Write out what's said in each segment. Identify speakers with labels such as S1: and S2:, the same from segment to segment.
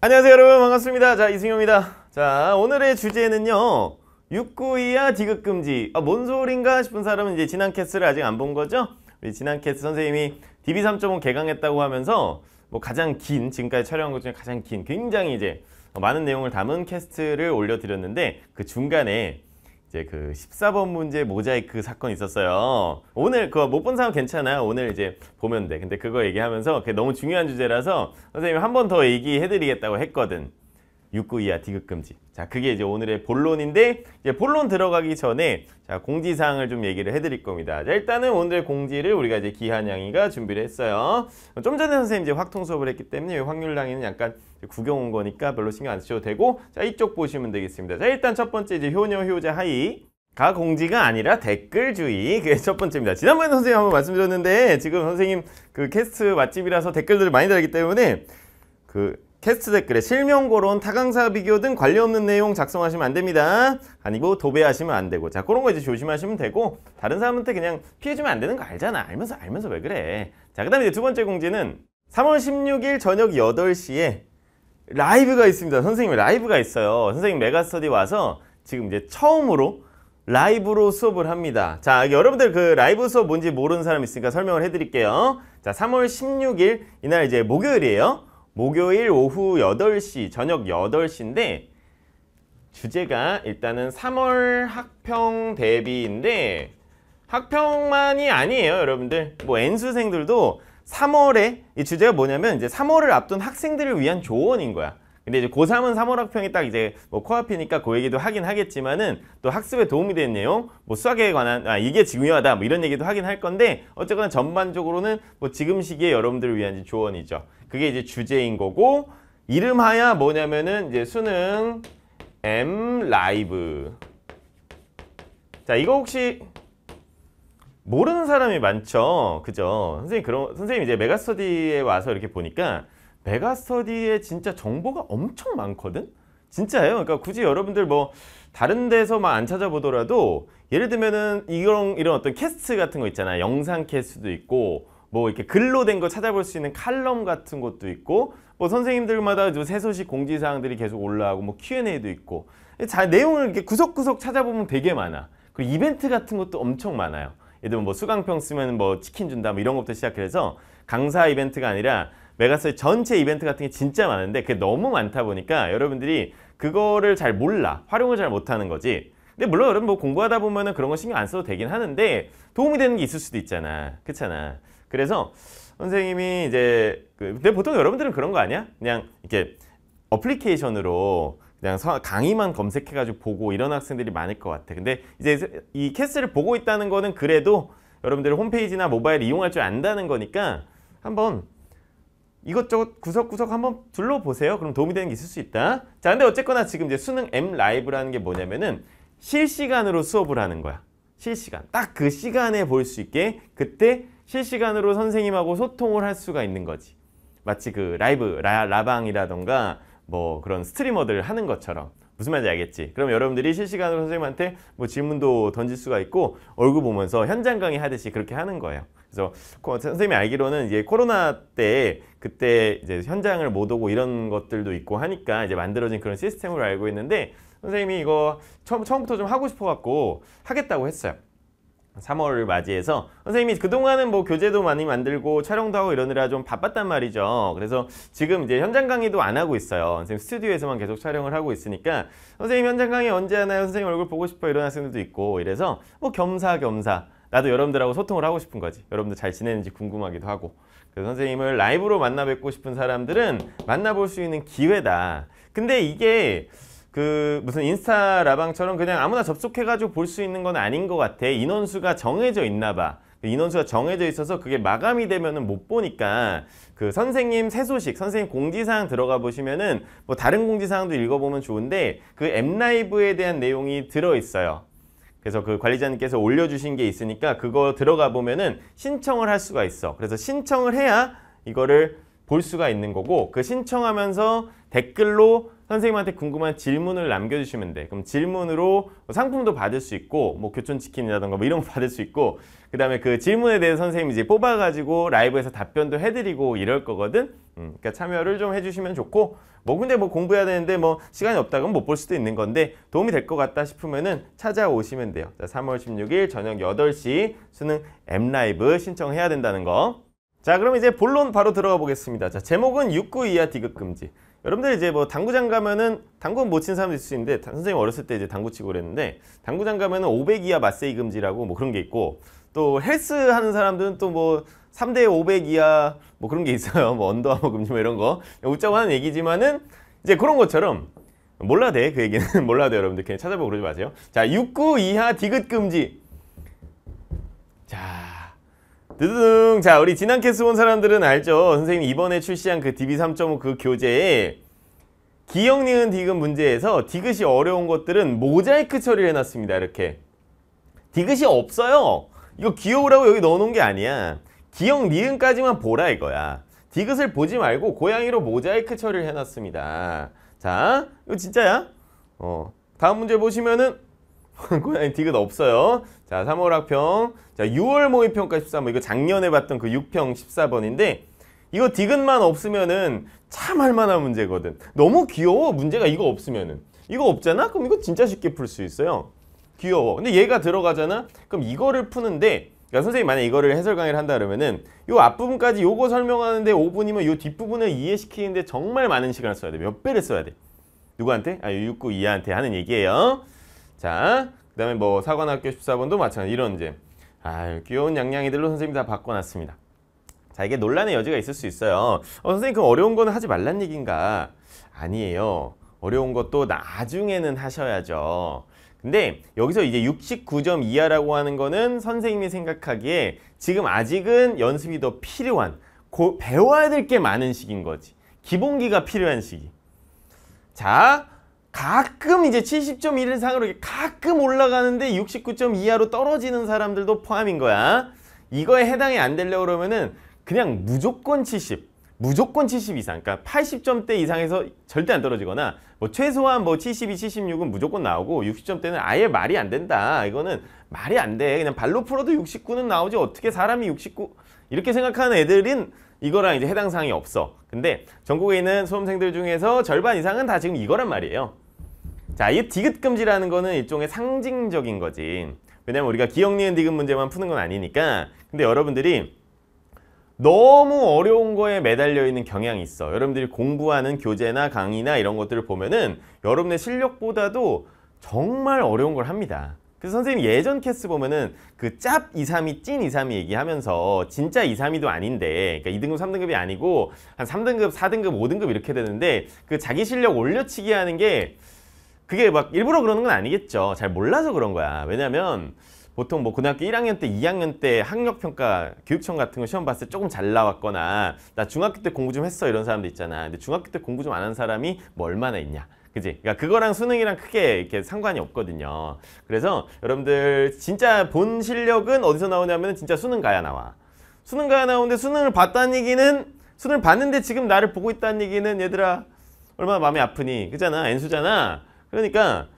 S1: 안녕하세요 여러분 반갑습니다 자 이승용입니다 자 오늘의 주제는요 6구 이하 디귿금지 아, 뭔 소린가 싶은 사람은 이제 지난 캐스를 아직 안 본 거죠 우리 지난 캐스 선생님이 DB 3.5 개강했다고 하면서 뭐 가장 긴 지금까지 촬영한 것 중에 가장 긴 굉장히 이제 많은 내용을 담은 캐스트를 올려드렸는데 그 중간에 이제 그 14번 문제 모자이크 사건 있었어요. 오늘 그거 못 본 사람 괜찮아요. 오늘 이제 보면 돼. 근데 그거 얘기하면서 그게 너무 중요한 주제라서 선생님이 한 번 더 얘기해드리겠다고 했거든. 6구 이하 디귿금지. 자, 그게 이제 오늘의 본론인데 이제 본론 들어가기 전에 자, 공지 사항을 좀 얘기를 해 드릴 겁니다. 자, 일단은 오늘의 공지를 우리가 이제 기한양이가 준비를 했어요. 좀 전에 선생님 이제 확통 수업을 했기 때문에 확률량이는 약간 구경 온 거니까 별로 신경 안 쓰셔도 되고 자, 이쪽 보시면 되겠습니다. 자, 일단 첫 번째 이제 효녀 효자 하이 가 공지가 아니라 댓글 주의 그게 첫 번째입니다. 지난번에 선생님 한 번 말씀드렸는데 지금 선생님 그 캐스트 맛집이라서 댓글들을 많이 달기 때문에 그 캐스트 댓글에 실명 고론, 타강사 비교 등 관련 없는 내용 작성하시면 안 됩니다. 아니고 도배하시면 안 되고. 자, 그런 거 이제 조심하시면 되고 다른 사람한테 그냥 피해주면 안 되는 거 알잖아. 알면서 알면서 왜 그래. 자, 그다음에 이제 두 번째 공지는 3월 16일 저녁 8시에 라이브가 있습니다. 선생님 라이브가 있어요. 선생님 메가스터디 와서 지금 이제 처음으로 라이브로 수업을 합니다. 자, 여러분들 그 라이브 수업 뭔지 모르는 사람 있으니까 설명을 해드릴게요. 자, 3월 16일 이날 이제 목요일이에요. 목요일 오후 8시, 저녁 8시인데 주제가 일단은 3월 학평 대비인데 학평만이 아니에요, 여러분들. 뭐 N수생들도 3월에 이 주제가 뭐냐면 이제 3월을 앞둔 학생들을 위한 조언인 거야. 근데 이제 고3은 3월 학평이 딱 이제 뭐 코앞이니까 그 얘기도 하긴 하겠지만은 또 학습에 도움이 되는 내용, 뭐 수학에 관한 아 이게 중요하다 뭐 이런 얘기도 하긴 할 건데 어쨌거나 전반적으로는 뭐 지금 시기에 여러분들을 위한 조언이죠. 그게 이제 주제인 거고 이름하야 뭐냐면은 이제 수능 M 라이브 자 이거 혹시 모르는 사람이 많죠 그죠 선생님 그럼 선생님 이제 메가스터디에 와서 이렇게 보니까 메가스터디에 진짜 정보가 엄청 많거든 진짜예요 그러니까 굳이 여러분들 뭐 다른 데서만 안 찾아보더라도 예를 들면은 이런 이런 어떤 캐스트 같은 거있잖아 영상 캐스트도 있고 뭐 이렇게 글로 된 거 찾아볼 수 있는 칼럼 같은 것도 있고 뭐 선생님들마다 새 소식 공지사항들이 계속 올라오고 뭐 Q&A도 있고 자, 내용을 이렇게 구석구석 찾아보면 되게 많아 그리고 이벤트 같은 것도 엄청 많아요 예를 들면 뭐 수강평 쓰면 뭐 치킨 준다 뭐 이런 것부터 시작해서 강사 이벤트가 아니라 메가스의 전체 이벤트 같은 게 진짜 많은데 그게 너무 많다 보니까 여러분들이 그거를 잘 몰라 활용을 잘 못하는 거지 근데 물론 여러분 뭐 공부하다 보면은 그런 거 신경 안 써도 되긴 하는데 도움이 되는 게 있을 수도 있잖아 그렇잖아 그래서 선생님이 이제 그, 근데 보통 여러분들은 그런 거 아니야? 그냥 이렇게 어플리케이션으로 그냥 강의만 검색해가지고 보고 이런 학생들이 많을 것 같아. 근데 이제 이 캐스를 보고 있다는 거는 그래도 여러분들 홈페이지나 모바일 이용할 줄 안다는 거니까 한번 이것저것 구석구석 한번 둘러보세요. 그럼 도움이 되는 게 있을 수 있다. 자, 근데 어쨌거나 지금 이제 수능 M 라이브라는 게 뭐냐면은 실시간으로 수업을 하는 거야. 실시간. 딱 그 시간에 볼 수 있게 그때 실시간으로 선생님하고 소통을 할 수가 있는 거지. 마치 그 라이브, 라, 라방이라던가 뭐 그런 스트리머들 하는 것처럼 무슨 말인지 알겠지? 그럼 여러분들이 실시간으로 선생님한테 뭐 질문도 던질 수가 있고 얼굴 보면서 현장 강의 하듯이 그렇게 하는 거예요. 그래서 선생님이 알기로는 이제 코로나 때 그때 이제 현장을 못 오고 이런 것들도 있고 하니까 이제 만들어진 그런 시스템으로 알고 있는데 선생님이 이거 처음, 처음부터 좀 하고 싶어 갖고 하겠다고 했어요. 3월을 맞이해서 선생님이 그동안은 뭐 교재도 많이 만들고 촬영도 하고 이러느라 좀 바빴단 말이죠. 그래서 지금 이제 현장 강의도 안 하고 있어요. 선생님 스튜디오에서만 계속 촬영을 하고 있으니까 선생님 현장 강의 언제 하나요? 선생님 얼굴 보고 싶어 이런 학생들도 있고 이래서 뭐 겸사겸사 나도 여러분들하고 소통을 하고 싶은 거지. 여러분들 잘 지내는지 궁금하기도 하고. 그래서 선생님을 라이브로 만나 뵙고 싶은 사람들은 만나볼 수 있는 기회다. 근데 이게 그 무슨 인스타 라방처럼 그냥 아무나 접속해가지고 볼 수 있는 건 아닌 것 같아. 인원수가 정해져 있나 봐. 그 인원수가 정해져 있어서 그게 마감이 되면은 못 보니까 그 선생님 새 소식, 선생님 공지사항 들어가 보시면은 뭐 다른 공지사항도 읽어보면 좋은데 그 앱라이브에 대한 내용이 들어있어요. 그래서 그 관리자님께서 올려주신 게 있으니까 그거 들어가 보면은 신청을 할 수가 있어. 그래서 신청을 해야 이거를 볼 수가 있는 거고 그 신청하면서 댓글로 선생님한테 궁금한 질문을 남겨주시면 돼. 그럼 질문으로 뭐 상품도 받을 수 있고 뭐 교촌 치킨이라던가 뭐 이런 거 받을 수 있고 그 다음에 그 질문에 대해서 선생님이 이제 뽑아가지고 라이브에서 답변도 해드리고 이럴 거거든. 음, 그러니까 참여를 좀 해주시면 좋고 뭐 근데 뭐 공부해야 되는데 뭐 시간이 없다 그러면 못 볼 수도 있는 건데 도움이 될 것 같다 싶으면은 찾아오시면 돼요. 자, 3월 16일 저녁 8시 수능 M 라이브 신청해야 된다는 거. 자, 그럼 이제 본론 바로 들어가 보겠습니다. 자, 제목은 6구 이하 디귿 금지. 여러분들 이제 뭐 당구장 가면은 당구 못 친 사람도 있을 수 있는데 선생님 어렸을 때 이제 당구 치고 그랬는데 당구장 가면은 500 이하 맞세이 금지라고 뭐 그런 게 있고 또 헬스 하는 사람들은 또 뭐 3대 500 이하 뭐 그런 게 있어요. 뭐 언더아머 금지 뭐 이런 거 웃자고 하는 얘기지만은 이제 그런 것처럼 몰라 돼그 얘기는 몰라 돼 여러분들 그냥 찾아보고 그러지 마세요. 자, 69 이하 디귿 금지 드드둥 자 우리 지난 캐스 본 사람들은 알죠 선생님 이번에 출시한 그 DB 3.5그 교재에 기억 니은 디귿 문제에서 디귿이 어려운 것들은 모자이크 처리를 해놨습니다 이렇게 디귿이 없어요 이거 귀여우라고 여기 넣어놓은 게 아니야 기억 니은까지만 보라 이거야 디귿을 보지 말고 고양이로 모자이크 처리를 해놨습니다 자 이거 진짜야 어 다음 문제 보시면은 고양이 디귿 없어요. 자, 3월 학평. 자, 6월 모의평가 13번. 이거 작년에 봤던 그 6평 14번인데 이거 디귿만 없으면은 참 할만한 문제거든. 너무 귀여워. 문제가 이거 없으면은. 이거 없잖아? 그럼 이거 진짜 쉽게 풀 수 있어요. 귀여워. 근데 얘가 들어가잖아? 그럼 이거를 푸는데 그러니까 선생님 만약 이거를 해설 강의를 한다 그러면은 요 앞부분까지 요거 설명하는데 5분이면 요 뒷부분을 이해시키는데 정말 많은 시간을 써야 돼. 몇 배를 써야 돼. 누구한테? 아, 692한테 하는 얘기예요. 자, 그 다음에 뭐 사관학교 14번도 마찬가지 이런 이제 아유 귀여운 양양이들로 선생님이 다 바꿔놨습니다. 자, 이게 논란의 여지가 있을 수 있어요. 어, 선생님 그럼 어려운 거는 하지 말란 얘기인가? 아니에요. 어려운 것도 나중에는 하셔야죠. 근데 여기서 이제 69점 이하라고 하는 거는 선생님이 생각하기에 지금 아직은 연습이 더 필요한 고, 배워야 될 게 많은 시기인 거지. 기본기가 필요한 시기. 자, 가끔 이제 70.1 이상으로 가끔 올라가는데 69점 이하로 떨어지는 사람들도 포함인 거야. 이거에 해당이 안 되려고 그러면은 그냥 무조건 70. 무조건 70 이상, 그러니까 80점대 이상에서 절대 안 떨어지거나 뭐 최소한 뭐 72, 76은 무조건 나오고 60점대는 아예 말이 안 된다. 이거는 말이 안 돼. 그냥 발로 풀어도 69는 나오지 어떻게 사람이 69 이렇게 생각하는 애들은 이거랑 이제 해당 사항이 없어. 근데 전국에 있는 수험생들 중에서 절반 이상은 다 지금 이거란 말이에요. 자, 이 디귿 금지라는 거는 일종의 상징적인 거지. 왜냐면 우리가 기억, 니은, 디귿 문제만 푸는 건 아니니까. 근데 여러분들이 너무 어려운 거에 매달려 있는 경향이 있어. 여러분들이 공부하는 교재나 강의나 이런 것들을 보면은 여러분의 실력보다도 정말 어려운 걸 합니다. 그래서 선생님 예전 캐스 보면은 그 짭이삼이찐이삼이 얘기하면서 진짜 이삼이도 아닌데 그러니까 2등급, 3등급이 아니고 한 3등급, 4등급, 5등급 이렇게 되는데 그 자기 실력 올려치기 하는 게 그게 막 일부러 그러는 건 아니겠죠. 잘 몰라서 그런 거야. 왜냐면 보통 뭐 고등학교 1학년 때, 2학년 때 학력평가, 교육청 같은 거 시험 봤을 때 조금 잘 나왔거나 나 중학교 때 공부 좀 했어 이런 사람도 있잖아. 근데 중학교 때 공부 좀 안 한 사람이 뭐 얼마나 있냐. 그지? 그러니까 그거랑 수능이랑 크게 이렇게 상관이 없거든요. 그래서 여러분들 진짜 본 실력은 어디서 나오냐면 진짜 수능 가야 나와. 수능 가야 나오는데 수능을 봤다는 얘기는 수능을 봤는데 지금 나를 보고 있다는 얘기는 얘들아 얼마나 마음이 아프니? 그잖아. N수잖아. 그러니까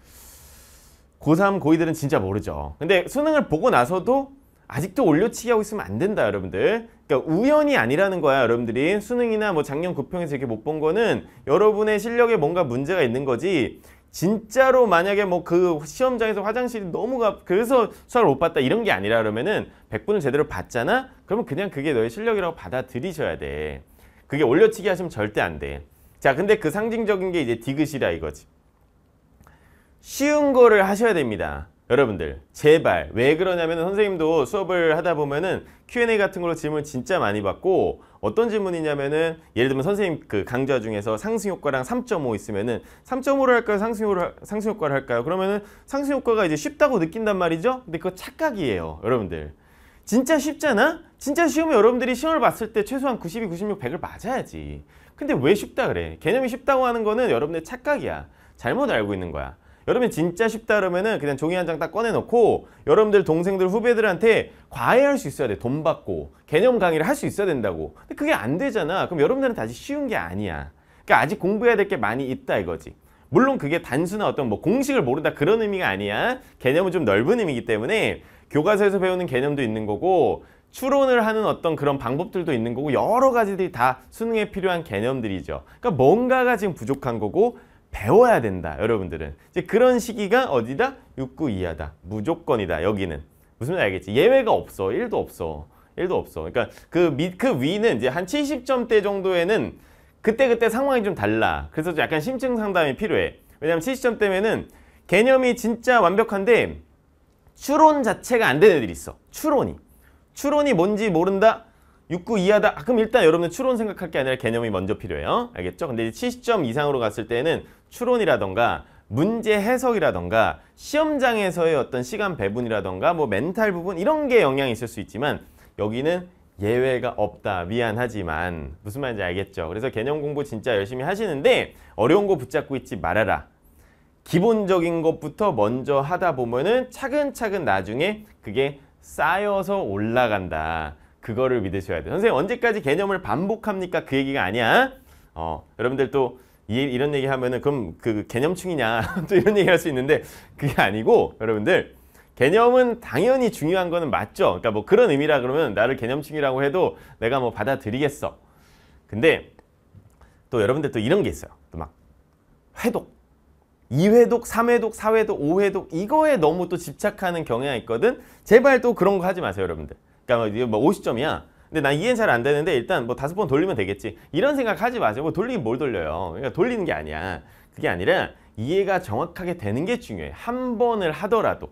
S1: 고3, 고2들은 진짜 모르죠. 근데 수능을 보고 나서도 아직도 올려치기 하고 있으면 안 된다, 여러분들. 그러니까 우연이 아니라는 거야, 여러분들이. 수능이나 뭐 작년 9평에서 이렇게 못 본 거는 여러분의 실력에 뭔가 문제가 있는 거지. 진짜로 만약에 뭐 그 시험장에서 화장실이 너무 가 그래서 수학을 못 봤다 이런 게 아니라 그러면은 100분을 제대로 봤잖아? 그러면 그냥 그게 너의 실력이라고 받아들이셔야 돼. 그게 올려치기 하시면 절대 안 돼. 자, 근데 그 상징적인 게 이제 디귿이라 이거지. 쉬운 거를 하셔야 됩니다. 여러분들 제발 왜 그러냐면 선생님도 수업을 하다 보면은 Q&A 같은 걸로 질문 진짜 많이 받고 어떤 질문이냐면은 예를 들면 선생님 그 강좌 중에서 상승효과랑 3.5 있으면은 3.5를 할까요 상승효과를, 상승효과를 할까요 그러면은 상승효과가 이제 쉽다고 느낀단 말이죠 근데 그거 착각이에요 여러분들 진짜 쉽잖아? 진짜 쉬우면 여러분들이 시험을 봤을 때 최소한 92, 96, 100을 맞아야지 근데 왜 쉽다 그래 개념이 쉽다고 하는 거는 여러분의 들 착각이야 잘못 알고 있는 거야 여러분이 진짜 쉽다 그러면은 그냥 종이 한 장 딱 꺼내놓고 여러분들 동생들 후배들한테 과외할 수 있어야 돼. 돈 받고 개념 강의를 할 수 있어야 된다고. 근데 그게 안 되잖아. 그럼 여러분들은 다시 쉬운 게 아니야. 그러니까 아직 공부해야 될 게 많이 있다 이거지. 물론 그게 단순한 어떤 뭐 공식을 모른다 그런 의미가 아니야. 개념은 좀 넓은 의미이기 때문에 교과서에서 배우는 개념도 있는 거고 추론을 하는 어떤 그런 방법들도 있는 거고 여러 가지들이 다 수능에 필요한 개념들이죠. 그러니까 뭔가가 지금 부족한 거고 배워야 된다 여러분들은 이제 그런 시기가 어디다? 6구 이하다 무조건이다 여기는 무슨 말 알겠지? 예외가 없어 1도 없어 1도 없어 그니까그밑그 그 위는 이제 한 70점대 정도에는 그때그때 그때 상황이 좀 달라 그래서 좀 약간 심층 상담이 필요해 왜냐면 70점대면은 개념이 진짜 완벽한데 추론 자체가 안 되는 애들이 있어 추론이 추론이 뭔지 모른다 6 9 이하다. 아, 그럼 일단 여러분은 추론 생각할 게 아니라 개념이 먼저 필요해요. 알겠죠? 근데 70점 이상으로 갔을 때는 추론이라던가 문제 해석이라던가 시험장에서의 어떤 시간 배분이라던가 뭐 멘탈 부분 이런 게 영향이 있을 수 있지만 여기는 예외가 없다. 미안하지만 무슨 말인지 알겠죠? 그래서 개념 공부 진짜 열심히 하시는데 어려운 거 붙잡고 있지 말아라. 기본적인 것부터 먼저 하다 보면은 차근차근 나중에 그게 쌓여서 올라간다. 그거를 믿으셔야 돼요. 선생님 언제까지 개념을 반복합니까? 그 얘기가 아니야. 어, 여러분들 또 이, 이런 얘기 하면은 그럼 그 개념충이냐 또 이런 얘기 할 수 있는데 그게 아니고 여러분들 개념은 당연히 중요한 거는 맞죠. 그러니까 뭐 그런 의미라 그러면 나를 개념충이라고 해도 내가 뭐 받아들이겠어. 근데 또 여러분들 또 이런 게 있어요. 또 막 회독. 2회독, 3회독, 4회독, 5회독 이거에 너무 또 집착하는 경향이 있거든. 제발 또 그런 거 하지 마세요, 여러분들. 그러니까 뭐 50점이야. 뭐 근데 난 이해는 잘 안 되는데 일단 뭐 다섯 번 돌리면 되겠지. 이런 생각 하지 마세요. 뭐 돌리긴 뭘 돌려요. 그러니까 돌리는 게 아니야. 그게 아니라 이해가 정확하게 되는 게 중요해. 한 번을 하더라도.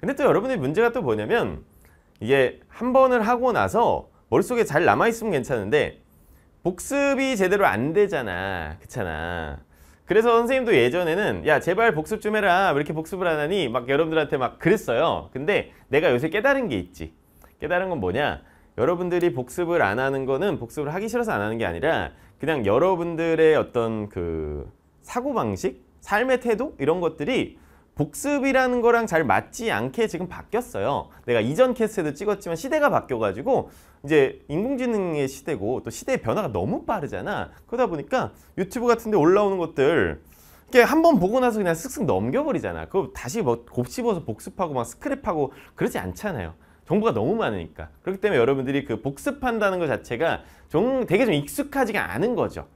S1: 근데 또 여러분의 문제가 또 뭐냐면 이게 한 번을 하고 나서 머릿속에 잘 남아있으면 괜찮은데 복습이 제대로 안 되잖아. 그렇잖아. 그래서 선생님도 예전에는 야 제발 복습 좀 해라 왜 이렇게 복습을 안 하니 막 여러분들한테 막 그랬어요 근데 내가 요새 깨달은 게 있지 깨달은 건 뭐냐 여러분들이 복습을 안 하는 거는 복습을 하기 싫어서 안 하는 게 아니라 그냥 여러분들의 어떤 그 사고방식 삶의 태도 이런 것들이 복습이라는 거랑 잘 맞지 않게 지금 바뀌었어요 내가 이전 캐스트도 찍었지만 시대가 바뀌어가지고 이제 인공지능의 시대고 또 시대의 변화가 너무 빠르잖아. 그러다 보니까 유튜브 같은 데 올라오는 것들 이렇게 한번 보고 나서 그냥 슥슥 넘겨버리잖아. 그거 다시 뭐 곱씹어서 복습하고 막 스크랩하고 그러지 않잖아요. 정보가 너무 많으니까. 그렇기 때문에 여러분들이 그 복습한다는 것 자체가 좀 되게 좀 익숙하지가 않은 거죠.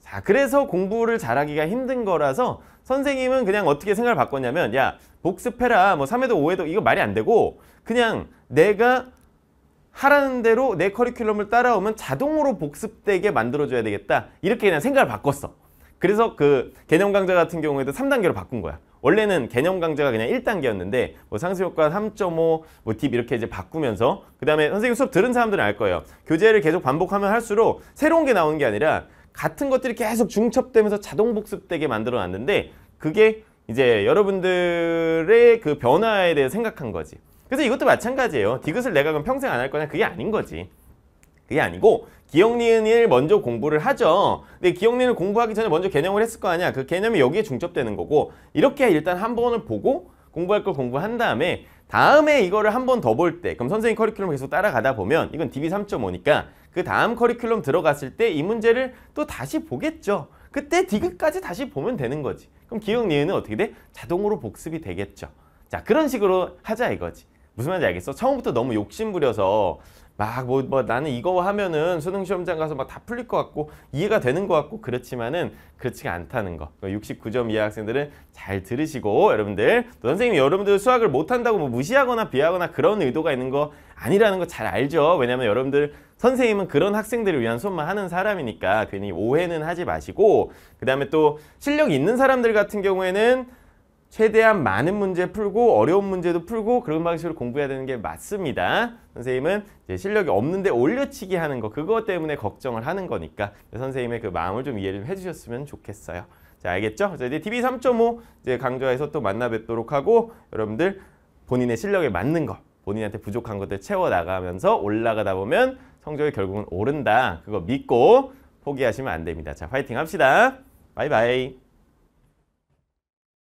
S1: 자, 그래서 공부를 잘하기가 힘든 거라서 선생님은 그냥 어떻게 생각을 바꿨냐면 야 복습해라 뭐 3회도 5회도 이거 말이 안 되고 그냥 내가 하라는 대로 내 커리큘럼을 따라오면 자동으로 복습되게 만들어줘야 되겠다. 이렇게 그냥 생각을 바꿨어. 그래서 그 개념 강좌 같은 경우에도 3단계로 바꾼 거야. 원래는 개념 강좌가 그냥 1단계였는데 뭐 상수효과 3.5, 모팁 뭐 이렇게 이제 바꾸면서 그 다음에 선생님 수업 들은 사람들은 알 거예요. 교재를 계속 반복하면 할수록 새로운 게 나오는 게 아니라 같은 것들이 계속 중첩되면서 자동 복습되게 만들어 놨는데 그게 이제 여러분들의 그 변화에 대해 생각한 거지. 그래서 이것도 마찬가지예요. 디귿을 내가 그럼 평생 안 할 거냐? 그게 아닌 거지. 그게 아니고 기억 니은을 먼저 공부를 하죠. 근데 기억 니은을 공부하기 전에 먼저 개념을 했을 거 아니야. 그 개념이 여기에 중첩되는 거고 이렇게 일단 한 번을 보고 공부할 걸 공부한 다음에 다음에 이거를 한 번 더 볼 때 그럼 선생님 커리큘럼 계속 따라가다 보면 이건 DB 3.5니까 그 다음 커리큘럼 들어갔을 때 이 문제를 또 다시 보겠죠. 그때 디귿까지 다시 보면 되는 거지. 그럼 기억 니은은 어떻게 돼? 자동으로 복습이 되겠죠. 자 그런 식으로 하자 이거지. 무슨 말인지 알겠어? 처음부터 너무 욕심부려서 막 뭐 뭐 나는 이거 하면은 수능 시험장 가서 막 다 풀릴 것 같고 이해가 되는 것 같고 그렇지만은 그렇지가 않다는 거. 69점 이하 학생들은 잘 들으시고 여러분들 또 선생님 이 여러분들 수학을 못한다고 뭐 무시하거나 비하거나 그런 의도가 있는 거 아니라는 거 잘 알죠. 왜냐면 하 여러분들 선생님은 그런 학생들을 위한 수업만 하는 사람이니까 괜히 오해는 하지 마시고 그 다음에 또 실력 있는 사람들 같은 경우에는 최대한 많은 문제 풀고 어려운 문제도 풀고 그런 방식으로 공부해야 되는 게 맞습니다. 선생님은 이제 실력이 없는데 올려치기 하는 거 그것 때문에 걱정을 하는 거니까 선생님의 그 마음을 좀 이해를 해주셨으면 좋겠어요. 자 알겠죠? 자, 이제 TV 3.5 이제 강좌에서 또 만나 뵙도록 하고 여러분들 본인의 실력에 맞는 거 본인한테 부족한 것들 채워나가면서 올라가다 보면 성적이 결국은 오른다. 그거 믿고 포기하시면 안 됩니다. 자, 파이팅 합시다. 바이바이.